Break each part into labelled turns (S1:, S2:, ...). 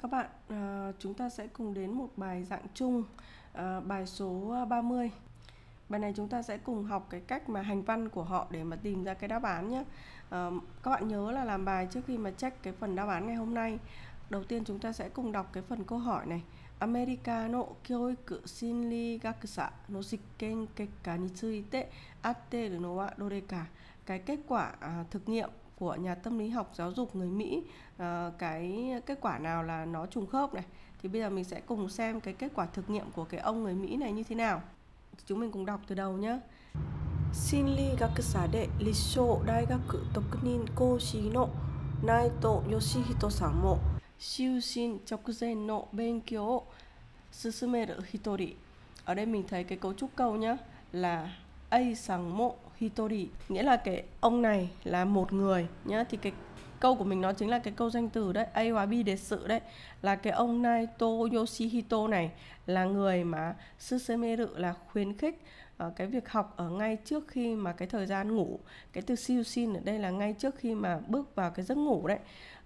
S1: Các bạn, ờ, chúng ta sẽ cùng đến một bài dạng chung, ờ, bài số 30. Ờ, bài này chúng ta sẽ cùng học cái cách mà hành văn của họ để mà tìm ra cái đáp án nhé. Các bạn nhớ là làm bài trước khi mà check cái phần đáp án ngày hôm nay. Đầu tiên chúng ta sẽ cùng đọc cái phần câu hỏi này. Americano kyoiku shinri gakusa no shikken kekka ni tsuite atte no wa dore ka? Cái kết quả à, thực nghiệm của nhà tâm lý học giáo dục người Mỹ uh, cái kết quả nào là nó trùng khớp này thì bây giờ mình sẽ cùng xem cái kết quả thực nghiệm của cái ông người Mỹ này như thế nào chúng mình cùng đọc từ đầu nhé đệ Yoshihito 心理学者で立正大学特任講師の内藤義人さんも就寝直前の勉強を進める一人 ở đây mình thấy cái cấu trúc câu nhá là A rằng mộ Hitori nghĩa là cái ông này là một người nhá thì cái câu của mình nó chính là cái câu danh từ đấy A và B đề sự đấy là cái ông Naito Yoshihito này là người mà Susemeru là khuyến khích uh, cái việc học ở ngay trước khi mà cái thời gian ngủ cái từ Shiushin ở đây là ngay trước khi mà bước vào cái giấc ngủ đấy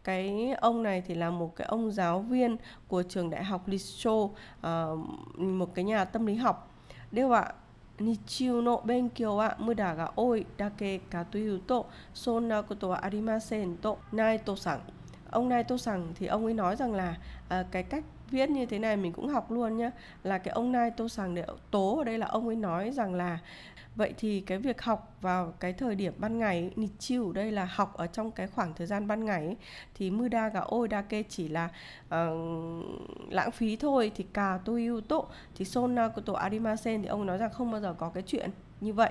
S1: cái ông này thì là một cái ông giáo viên của trường đại học Lisho uh, ờ, một cái nhà tâm lý học では日中の勉強は無駄が多いだけかというと、そんなことはありませんとナイトさん ông ông tôi sẵn thì ông ấy nói rằng là à, cái cách viết như thế này mình cũng học luôn nhé là cái ông này tôi sẵn để tố ở đây là ông ấy nói rằng là vậy thì cái việc học vào cái thời điểm ban ngày nịt chiều đây là học ở trong cái khoảng thời gian ban ngày thì muda đa gà ôi đa kê chỉ là uh, lãng phí thôi thì cà tôi yêu tố thì sona của tổ arimasen thì ông nói rằng không bao giờ có cái chuyện như vậy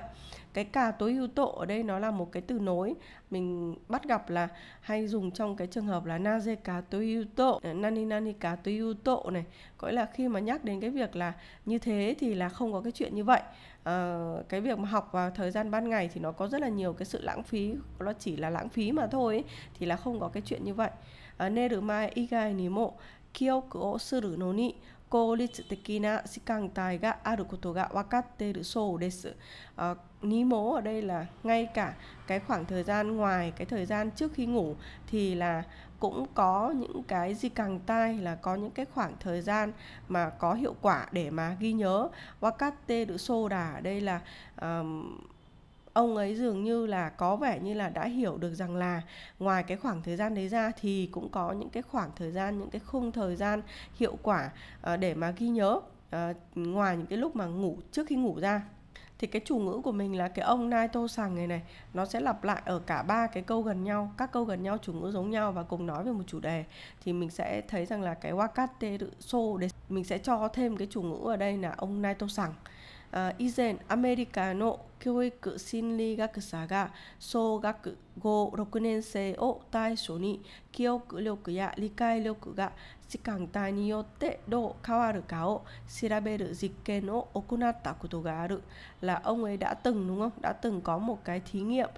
S1: cái cà tối ưu tộ ở đây nó là một cái từ nối mình bắt gặp là hay dùng trong cái trường hợp là na dê cá tối ưu tộ ờ, nani nani cá tối ưu tộ này gọi là khi mà nhắc đến cái việc là như thế thì là không có cái chuyện như vậy à, cái việc mà học vào thời gian ban ngày này thì nó có rất là nhiều cái sự lãng phí nó chỉ là lãng phí mà thôi thì là không có cái chuyện như vậy à, Nerumai igai ni mo kyoku o suru no ni 効率的な時間帯があることが分かっているそうです。Uh, ní mố ở đây là ngay cả cái khoảng thời gian ngoài cái thời gian trước khi ngủ thì là cũng có những cái gì càng tai là có những cái khoảng thời gian mà có hiệu quả để mà ghi nhớ wakate được soda ở đây là um, ông ấy dường như là có vẻ như là đã hiểu được rằng là ngoài cái khoảng thời gian đấy ra thì cũng có những cái khoảng thời gian những cái khung thời gian hiệu quả ờ, để mà ghi nhớ ờ, ngoài những cái lúc mà ngủ trước khi ngủ ra thì cái chủ ngữ của mình là cái ông Naito sàng này này nó sẽ lặp lại ở cả ba cái câu gần nhau các câu gần nhau chủ ngữ giống nhau và cùng nói về một chủ đề thì mình sẽ thấy rằng là cái wakate so để mình sẽ cho thêm cái chủ ngữ ở đây là ông Naito sàng 以前アメリカの教育心理学者が小学56年生を対象に記憶力や理解力が時間帯によってどう変わるかを調べる実験を行ったことがある。ラオンエダトンンダトンコモカイティニア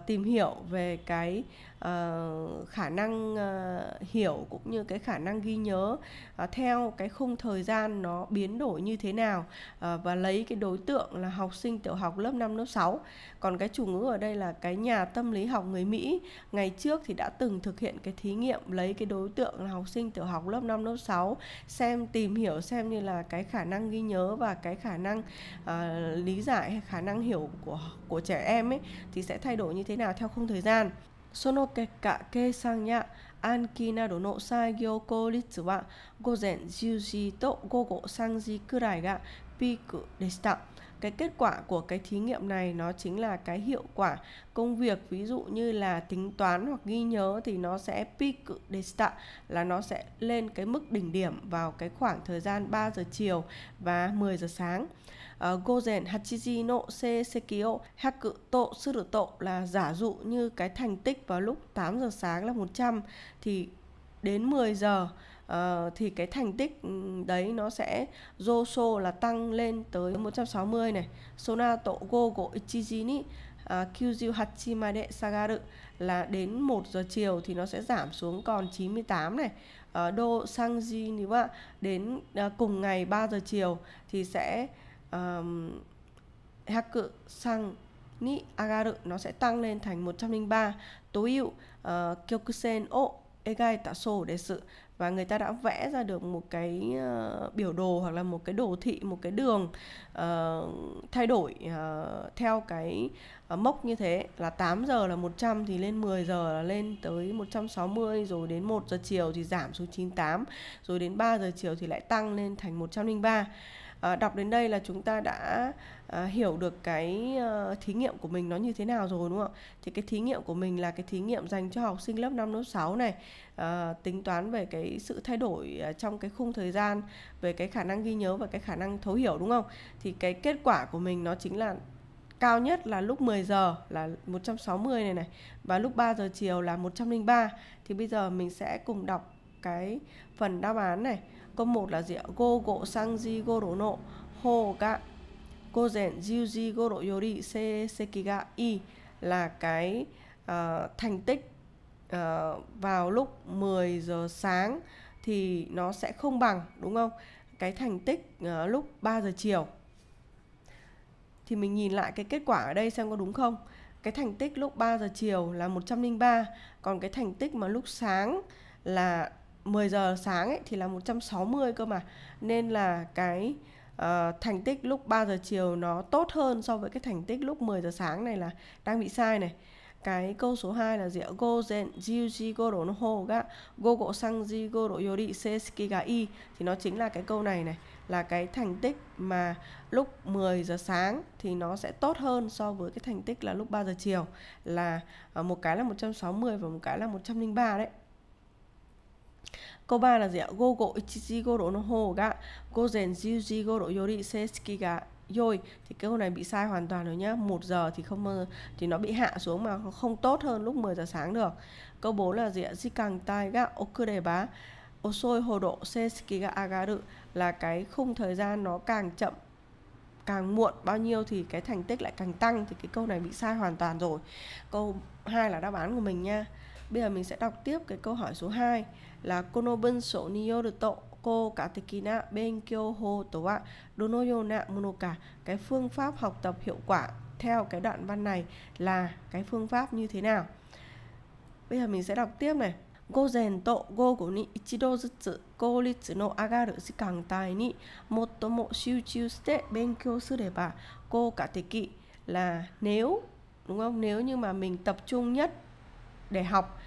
S1: ティムヒオウェイカイ uh, khả năng uh, hiểu cũng như cái khả năng ghi nhớ uh, theo cái khung thời gian nó biến đổi như thế nào uh, và lấy cái đối tượng là học sinh tiểu học lớp 5 lớp 6. Còn cái chủ ngữ ở đây là cái nhà tâm lý học người Mỹ ngày trước thì đã từng thực hiện cái thí nghiệm lấy cái đối tượng là học sinh tiểu học lớp 5 lớp 6 xem tìm hiểu xem như là cái khả năng ghi nhớ và cái khả năng uh, lý giải hay khả năng hiểu của của trẻ em ấy thì sẽ thay đổi như thế nào theo khung thời gian その結果、計算や暗記などの作業効率は午前10時と午後3時くらいがピークでした。cái kết quả của cái thí nghiệm này nó chính là cái hiệu quả công việc ví dụ như là tính toán hoặc ghi nhớ thì nó sẽ peak desta là nó sẽ lên cái mức đỉnh điểm vào cái khoảng thời gian 3 giờ chiều và 10 giờ sáng. Ờ, Gozen Hachiji no se sekio haku to suruto là giả dụ như cái thành tích vào lúc 8 giờ sáng là 100 thì đến 10 giờ uh, thì cái thành tích ừ, đấy nó sẽ zoso là tăng lên tới 160 này Sonato Gogo Ichijini à, Kyuju Hachimade Sagaru là đến 1 giờ chiều thì nó sẽ giảm xuống còn 98 này uh, Do Sangji nếu mà đến uh, cùng ngày 3 giờ chiều thì sẽ um, Haku Sang ni agaru nó sẽ tăng lên thành 103 tối ưu uh, kyokusen o egai taso đề sự và người ta đã vẽ ra được một cái uh, biểu đồ hoặc là một cái đồ thị một cái đường uh, thay đổi uh, theo cái uh, mốc như thế là 8 giờ là 100 thì lên 10 giờ là lên tới 160 rồi đến 1 giờ chiều thì giảm xuống 98 rồi đến 3 giờ chiều thì lại tăng lên thành 103 uh, đọc đến đây là chúng ta đã à, hiểu được cái uh, thí nghiệm của mình nó như thế nào rồi đúng không thì cái thí nghiệm của mình là cái thí nghiệm dành cho học sinh lớp 5 lớp 6 này à, tính toán về cái sự thay đổi à, trong cái khung thời gian về cái khả năng ghi nhớ và cái khả năng thấu hiểu đúng không thì cái kết quả của mình nó chính là cao nhất là lúc 10 giờ là 160 này này và lúc 3 giờ chiều là 103 thì bây giờ mình sẽ cùng đọc cái phần đáp án này câu 1 là gì ạ go gỗ sang di go đổ nộ hồ gạ cô rèn Juji Goro Yori Sekiga I là cái uh, thành tích uh, vào lúc 10 giờ sáng thì nó sẽ không bằng đúng không? Cái thành tích uh, lúc 3 giờ chiều. Thì mình nhìn lại cái kết quả ở đây xem có đúng không? Cái thành tích lúc 3 giờ chiều là 103, còn cái thành tích mà lúc sáng là 10 giờ sáng ấy thì là 160 cơ mà. Nên là cái uh, thành tích lúc 3 giờ chiều nó tốt hơn so với cái thành tích lúc 10 giờ sáng này là đang bị sai này cái câu số 2 là gì ạ? Go zen jiuji goro no ho ga gogo sangji goro yori seiski ga i thì nó chính là cái câu này này là cái thành tích mà lúc 10 giờ sáng thì nó sẽ tốt hơn so với cái thành tích là lúc 3 giờ chiều là ờ, một cái là 160 và một cái là 103 đấy câu ba là gì ạ gogo ichijigoro no ho ga gozen jujigoro yori seski ga yoi thì câu này bị sai hoàn toàn rồi nhá một giờ thì không ờ, thì nó bị hạ xuống mà không tốt hơn lúc 10 giờ sáng được câu 4 là gì ạ càng tai ga okure ba osoi hodo seski ga agaru là cái khung thời gian nó càng chậm càng muộn bao nhiêu thì cái thành tích lại càng tăng thì cái câu này bị sai hoàn toàn rồi câu hai là đáp án của mình nha Bây giờ mình sẽ đọc tiếp cái câu hỏi số 2 là Kono bunso ni ko katekina benkyo ho to wa dono yona mono Cái phương pháp học tập hiệu quả theo cái đoạn văn này là cái phương pháp như thế nào. Bây giờ mình sẽ đọc tiếp này. 午前と午後に一度ずつ効率の上がる時間帯に最も集中して勉強すれば効果的 là nếu đúng không? Nếu như mà mình tập trung nhất để học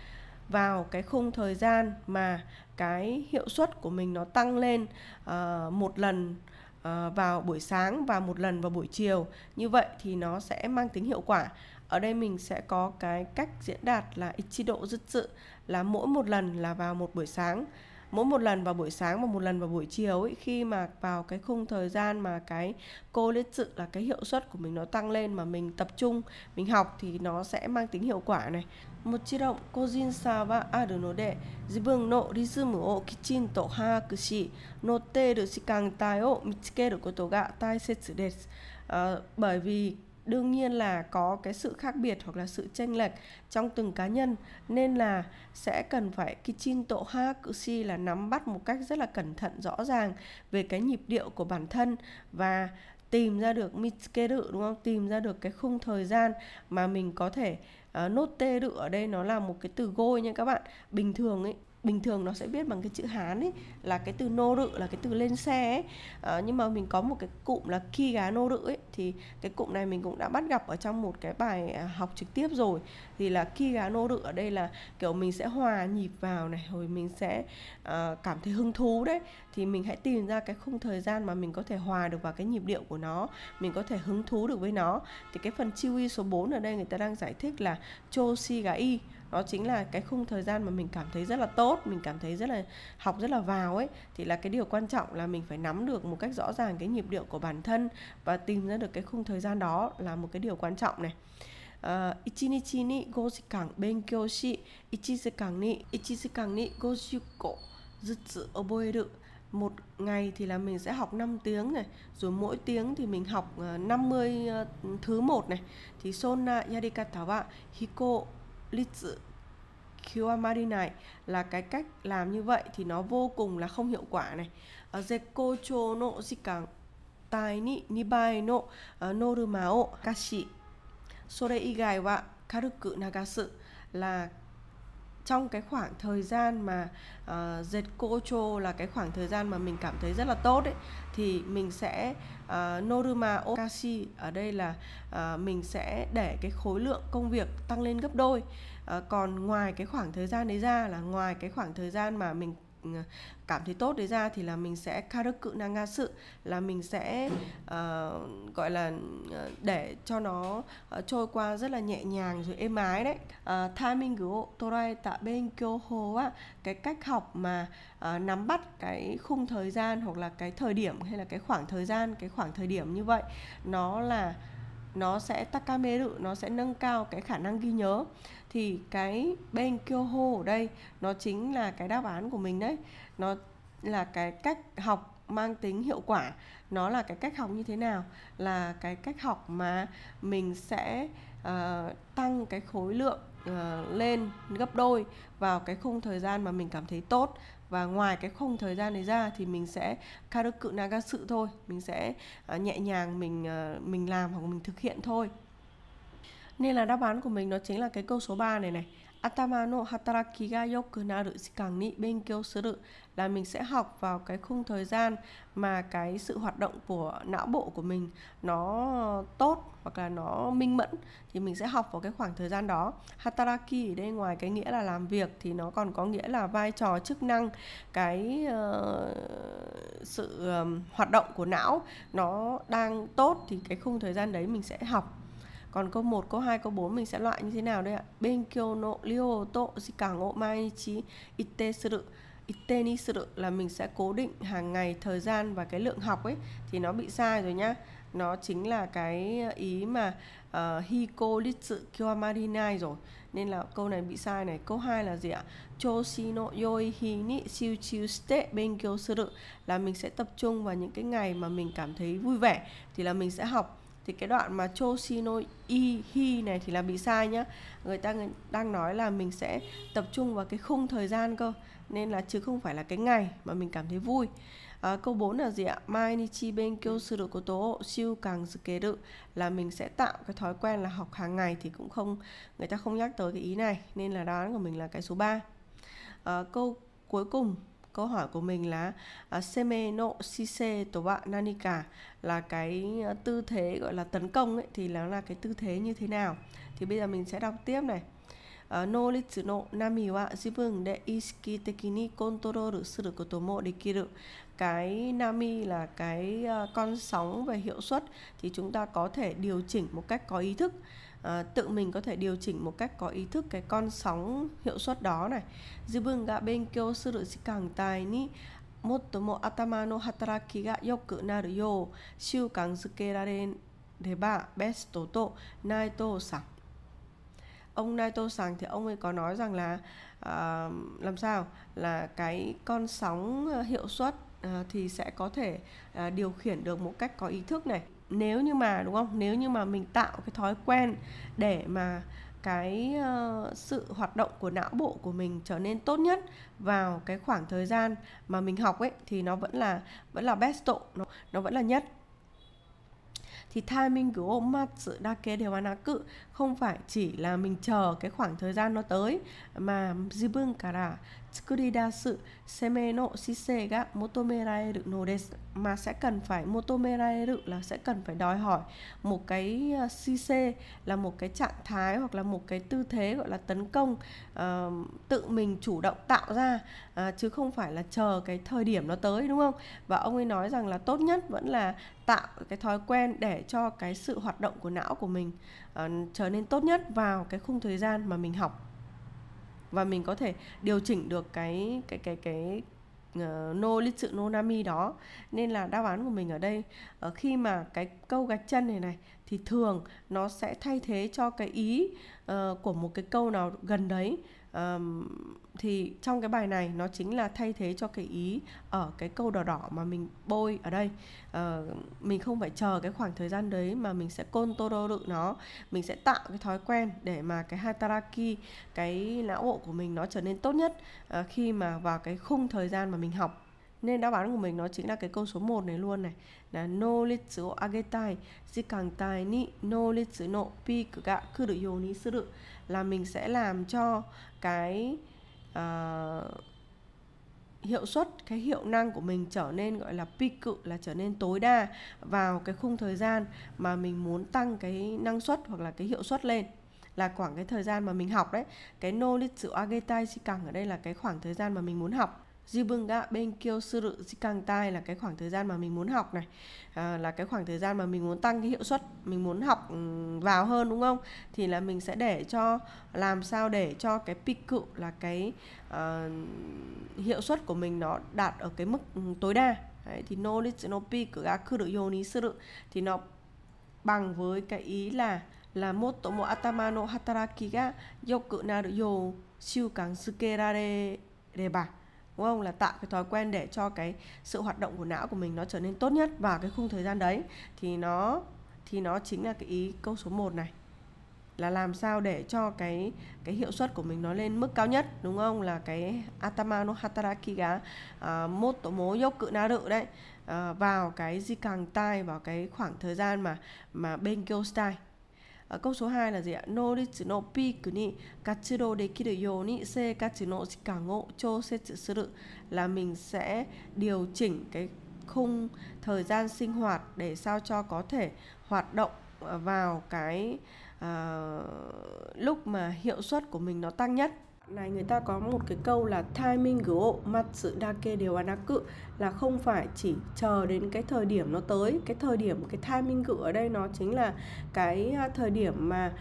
S1: vào cái khung thời gian mà cái hiệu suất của mình nó tăng lên uh, một lần uh, vào buổi sáng và một lần vào buổi chiều như vậy thì nó sẽ mang tính hiệu quả ở đây mình sẽ có cái cách diễn đạt là ít chi độ dứt sự là mỗi một lần là vào một buổi sáng mỗi một lần vào buổi sáng và một lần vào buổi chiều ấy, khi mà vào cái khung thời gian mà cái cô liệt sự là cái hiệu suất của mình nó tăng lên mà mình tập trung mình học thì nó sẽ mang tính hiệu quả này もちろん個人差はあるので自分のリズムをきちんと把握し乗っている時間帯を見つけることが大切です。Uh, ah, bởi vì đương nhiên là có cái sự khác biệt hoặc là sự chênh lệch trong từng cá nhân nên là sẽ cần phải Kichinto Hakushi là nắm bắt một cách rất là cẩn thận rõ ràng về cái nhịp điệu của bản thân và tìm ra được Mitsukeru đúng không? Tìm ra được cái khung thời gian mà mình có thể uh, nốt tê đự ở đây nó là một cái từ gôi nha các bạn bình thường ấy bình thường nó sẽ biết bằng cái chữ hán ấy là cái từ nô rự là cái từ lên xe ấy à, nhưng mà mình có một cái cụm là khi gá nô rự ấy thì cái cụm này mình cũng đã bắt gặp ở trong một cái bài à, học trực tiếp rồi thì là khi gá nô rự ở đây là kiểu mình sẽ hòa nhịp vào này rồi mình sẽ à, cảm thấy hứng thú đấy thì mình hãy tìm ra cái khung thời gian mà mình có thể hòa được vào cái nhịp điệu của nó mình có thể hứng thú được với nó thì cái phần chi y số 4 ở đây người ta đang giải thích là cho si gá y đó chính là cái khung thời gian mà mình cảm thấy rất là tốt mình cảm thấy rất là học rất là vào ấy thì là cái điều quan trọng là mình phải nắm được một cách rõ ràng cái nhịp điệu của bản thân và tìm ra được cái khung thời gian đó là một cái điều quan trọng này 1日に5時間勉強し1時間に1時間に50個ずつ覚える một ờ, ngày thì là mình sẽ học 5 tiếng này rồi mỗi tiếng thì mình học 50 ờ, ờ, thứ một này thì sona yarikata wa hiko litsu kiwamari này là cái cách làm như vậy thì nó vô cùng là không hiệu quả này zekocho ờ, no shikan tai ni nibai no ờ, norma o kashi sore igai wa karuku nagasu là trong cái khoảng thời gian mà uh, dệt cô chô là cái khoảng thời gian mà mình cảm thấy rất là tốt ấy thì mình sẽ uh, noruma okashi ở đây là uh, mình sẽ để cái khối lượng công việc tăng lên gấp đôi uh, còn ngoài cái khoảng thời gian đấy ra là ngoài cái khoảng thời gian mà mình Ờ, cảm thấy tốt đấy ra thì là mình sẽ karaku na nga sự là mình sẽ uh, gọi là ờ, để cho nó uh, trôi qua rất là nhẹ nhàng rồi êm ái đấy uh, timing của torai tạ bên kyo ho á cái cách học mà uh, nắm bắt cái khung thời gian hoặc là cái thời điểm hay là cái khoảng thời gian cái khoảng thời điểm như vậy nó là nó sẽ takameru nó sẽ nâng cao cái khả năng ghi nhớ thì cái bên Ben Kyoho ở đây nó chính là cái đáp án của mình đấy nó là cái cách học mang tính hiệu quả nó là cái cách học như thế nào là cái cách học mà mình sẽ uh, tăng cái khối lượng uh, lên gấp đôi vào cái khung thời gian mà mình cảm thấy tốt và ngoài cái khung thời gian này ra thì mình sẽ karuku naga sự thôi mình sẽ uh, nhẹ nhàng mình uh, mình làm hoặc mình thực hiện thôi nên là đáp án của mình nó chính là cái câu số 3 này này. Atama no hataraki ga yoku naru shikan ni benkyo suru là mình sẽ học vào cái khung thời gian mà cái sự hoạt động của não bộ của mình nó tốt hoặc là nó minh mẫn thì mình sẽ học vào cái khoảng thời gian đó. Hataraki ở đây ngoài cái nghĩa là làm việc thì nó còn có nghĩa là vai trò chức năng cái uh, sự um, hoạt động của não nó đang tốt thì cái khung thời gian đấy mình sẽ học còn câu 1, câu 2, câu 4 mình sẽ loại như thế nào đây ạ? Benkyo no ryoto shikang o mainichi itte suru Itte ni suru là mình sẽ cố định hàng ngày thời gian và cái lượng học ấy thì nó bị sai rồi nhá. Nó chính là cái ý mà uh, hiko litsu kyomarinai rồi. Nên là câu này bị sai này. Câu 2 là gì ạ? Choshi no yoi hi ni shiu chiu shite benkyo suru là mình sẽ tập trung vào những cái ngày mà mình cảm thấy vui vẻ thì là mình sẽ học thì cái đoạn mà Choshino i hi này thì là bị sai nhá người ta đang nói là mình sẽ tập trung vào cái khung thời gian cơ nên là chứ không phải là cái ngày mà mình cảm thấy vui à, câu 4 là gì ạ mai ni chi mainichi benkyo suru koto o siu kang sukeru là mình sẽ tạo cái thói quen là học hàng ngày thì cũng không người ta không nhắc tới cái ý này nên là đoán của mình là cái số 3 à, câu cuối cùng câu hỏi của mình là à, seme no shise to wa nanika là cái à, tư thế gọi là tấn công ấy thì nó là cái tư thế như thế nào. Thì bây giờ mình sẽ đọc tiếp này. À, no ritsu no nami wa jibun de iski teki ni control suru koto mo dekiru. Cái nami là cái con sóng về hiệu suất thì chúng ta có thể điều chỉnh một cách có ý thức Ờ, tự mình có thể điều chỉnh một cách có ý thức cái con sóng hiệu suất đó này. Jibun ga benkyou suru shikan tai ni san. ông Naito Sàng thì ông ấy có nói rằng là uh, làm sao là cái con sóng ờ, hiệu suất uh, thì sẽ có thể uh, điều khiển được một cách có ý thức này nếu như mà đúng không nếu như mà mình tạo cái thói quen để mà cái uh, sự hoạt động của não bộ của mình trở nên tốt nhất vào cái khoảng thời gian mà mình học ấy thì nó vẫn là vẫn là best độ nó nó vẫn là nhất thì timing của mặt sự đa kế đều ăn cự không phải chỉ là mình chờ cái khoảng thời gian nó tới mà bưng cả là 作り出す攻めの姿勢が求められるのです mà sẽ cần phải motomerairu là sẽ cần phải đòi hỏi một cái CC à, là một cái trạng thái hoặc là một cái tư thế gọi là tấn công uh, tự mình chủ động tạo ra uh, chứ không phải là chờ cái thời điểm nó tới đúng không và ông ấy nói rằng là tốt nhất vẫn là tạo cái thói quen để cho cái sự hoạt động của não của mình uh, trở nên tốt nhất vào cái khung thời gian mà mình học và mình có thể điều chỉnh được cái cái cái cái uh, nô lịch sự nô no nami đó nên là đáp án của mình ở đây uh, khi mà cái câu gạch chân này này thì thường nó sẽ thay thế cho cái ý uh, của một cái câu nào gần đấy um, thì trong cái bài này nó chính là thay thế cho cái ý ở cái câu đỏ đỏ mà mình bôi ở đây uh, mình không phải chờ cái khoảng thời gian đấy mà mình sẽ côn tô đự nó mình sẽ tạo cái thói quen để mà cái hataraki cái não bộ của mình nó trở nên tốt nhất uh, khi mà vào cái khung thời gian mà mình học nên đáp án của mình nó chính là cái câu số 1 này luôn này là no litsu agetai jikantai ni no litsu no pi ga kuru yo ni suru là mình sẽ làm cho cái uh, hiệu suất cái hiệu năng của mình trở nên gọi là pi cự là trở nên tối đa vào cái khung thời gian mà mình muốn tăng cái năng suất hoặc là cái hiệu suất lên là khoảng cái thời gian mà mình học đấy cái no litsu agetai shikang ở đây là cái khoảng thời gian mà mình muốn học Jibung ga benkyo suru jikantai là cái khoảng thời gian mà mình muốn học này à, là cái khoảng thời gian mà mình muốn tăng cái hiệu suất mình muốn học ừ, vào hơn đúng không thì là mình sẽ để cho làm sao để cho cái piku là cái uh, hiệu suất của mình nó đạt ở cái mức ừ, tối đa Đấy, thì no no piku ga kuru yoni suru thì nó bằng với cái ý là là motomo atama no hataraki ga yoku naru yo shiukan sukerare reba đúng không là tạo cái thói quen để cho cái sự hoạt động của não của mình nó trở nên tốt nhất vào cái khung thời gian đấy thì nó thì nó chính là cái ý câu số 1 này là làm sao để cho cái cái hiệu suất của mình nó lên mức cao nhất đúng không là cái atama no hataraki ga uh, à, tổ mố yốc cự na rự đấy uh, vào cái di càng tai vào cái khoảng thời gian mà mà bên kyo style à, câu số 2 là gì ạ noritsu no piku ni katsuro dekiru yo ni se katsu no shikango cho setsuru là mình sẽ điều chỉnh cái khung thời gian sinh hoạt để sao cho có thể hoạt động ờ, vào cái uh, lúc mà hiệu suất của mình nó tăng nhất này người ta có một cái câu là timing gỗ mặt sự đa kê đều ăn cự là không phải chỉ chờ đến cái thời điểm nó tới cái thời điểm cái timing gữ ở đây nó chính là cái à, thời điểm mà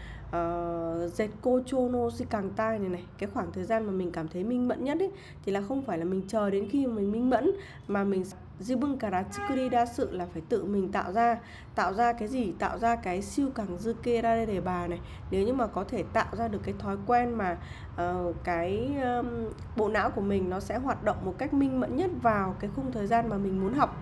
S1: dệt cô chono si càng tai này này cái khoảng thời gian mà mình cảm thấy minh mẫn nhất ấy thì là không phải là mình chờ đến khi mà mình minh mẫn mà mình dư bưng cả jibun kara đi đa sự là phải tự mình tạo ra tạo ra cái gì tạo ra cái siêu cẳng juke ra để bà này nếu như mà có thể tạo ra được cái thói quen mà uh, cái um, bộ não của mình nó sẽ hoạt động một cách minh mẫn nhất vào cái khung thời gian mà mình muốn học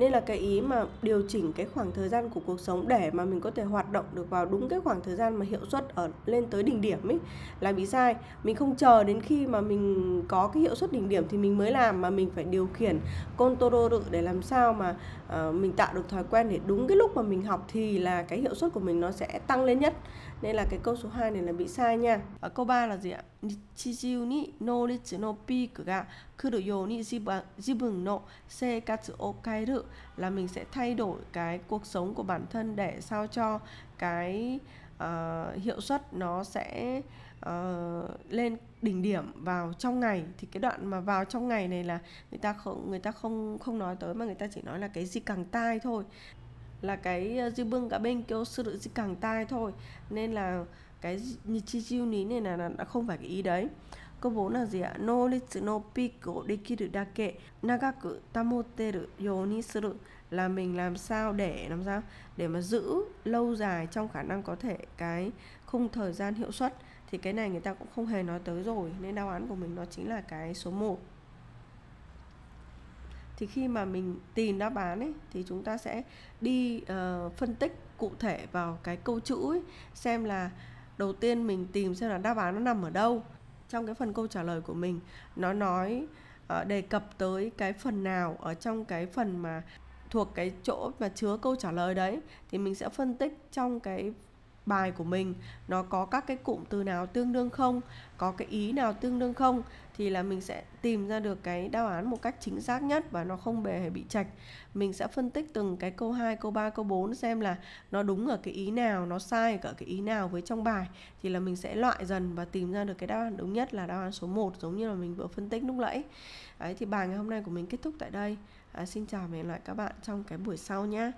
S1: nên là cái ý mà điều chỉnh cái khoảng thời gian của cuộc sống để mà mình có thể hoạt động được vào đúng cái khoảng thời gian mà hiệu suất ở lên tới đỉnh điểm ấy là bị sai mình không chờ đến khi mà mình có cái hiệu suất đỉnh điểm thì mình mới làm mà mình phải điều khiển con Toro để làm sao mà Ờ, mình tạo được thói quen để đúng cái lúc mà mình học thì là cái hiệu suất của mình nó sẽ tăng lên nhất nên là cái câu số 2 này là bị sai nha ở câu 3 là gì ạ Nichijiu ni noritsu no peak ga kuru yo ni jibun no seikatsu o kairu là mình sẽ thay đổi cái cuộc sống của bản thân để sao cho cái uh, hiệu suất nó sẽ uh, lên đỉnh điểm vào trong ngày thì cái đoạn mà vào trong ngày này là người ta không người ta không không nói tới mà người ta chỉ nói là cái gì càng tai thôi là cái ờ, di bưng cả bên kêu sự gì càng tai thôi nên là cái chi chiêu ní này là đã không phải cái ý đấy câu 4 là gì ạ? No ritsu no piku dekiru dake nagaku tamoteru yoni suru là mình làm sao để làm sao để mà giữ lâu dài trong khả năng có thể cái khung thời gian hiệu suất thì cái này người ta cũng không hề nói tới rồi nên đáp án của mình nó chính là cái số 1 thì khi mà mình tìm đáp án ấy thì chúng ta sẽ đi uh, phân tích cụ thể vào cái câu chữ ấy, xem là đầu tiên mình tìm xem là đáp án nó nằm ở đâu trong cái phần câu trả lời của mình nó nói uh, đề cập tới cái phần nào ở trong cái phần mà thuộc cái chỗ mà chứa câu trả lời đấy thì mình sẽ phân tích trong cái bài của mình nó có các cái cụm từ nào tương đương không có cái ý nào tương đương không thì là mình sẽ tìm ra được cái đáp án một cách chính xác nhất và nó không hề bị chạch mình sẽ phân tích từng cái câu 2, câu 3, câu 4 xem là nó đúng ở cái ý nào nó sai ở cái ý nào với trong bài thì là mình sẽ loại dần và tìm ra được cái đáp án đúng nhất là đáp án số 1 giống như là mình vừa phân tích lúc nãy Đấy, thì bài ngày hôm nay của mình kết thúc tại đây à, xin chào và hẹn lại các bạn trong cái buổi sau nhé